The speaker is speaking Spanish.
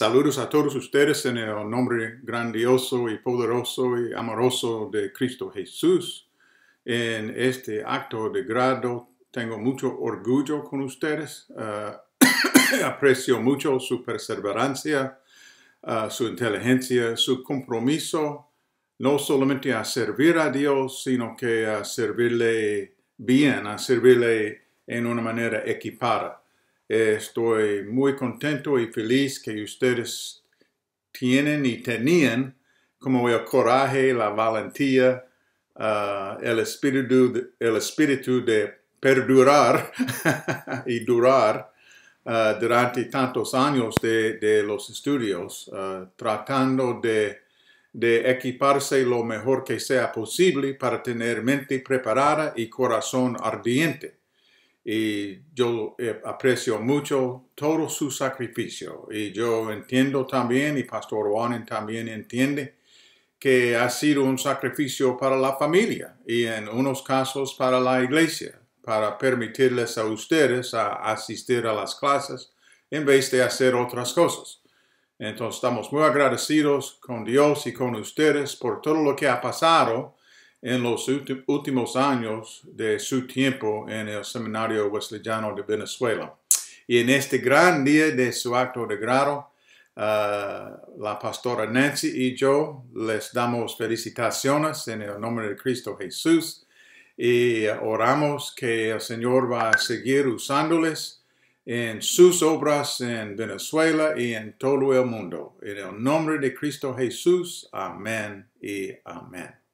Saludos a todos ustedes en el nombre grandioso y poderoso y amoroso de Cristo Jesús. En este acto de grado tengo mucho orgullo con ustedes. Ah, aprecio mucho su perseverancia, ah, su inteligencia, su compromiso, no solamente a servir a Dios, sino que a servirle bien, a servirle en una manera equipada. Estoy muy contento y feliz que ustedes tienen y tenían como el coraje, la valentía, ah, el, espíritu de, el espíritu de perdurar y durar ah, durante tantos años de, los estudios, ah, tratando de, equiparse lo mejor que sea posible para tener mente preparada y corazón ardiente y yo eh, aprecio mucho todo su sacrificio y yo entiendo también y Pastor Juan también entiende que ha sido un sacrificio para la familia y en unos casos para la iglesia, para permitirles a ustedes asistir a las clases en vez de hacer otras cosas. Entonces estamos muy agradecidos con Dios y con ustedes por todo lo que ha pasado en los últimos años de su tiempo en el Seminario Wesleyano de Venezuela. Y en este gran día de su acto de grado, uh, la pastora Nancy y yo les damos felicitaciones en el nombre de Cristo Jesús y oramos que el Señor va a seguir usándoles en sus obras en Venezuela y en todo el mundo. En el nombre de Cristo Jesús, amén y amén.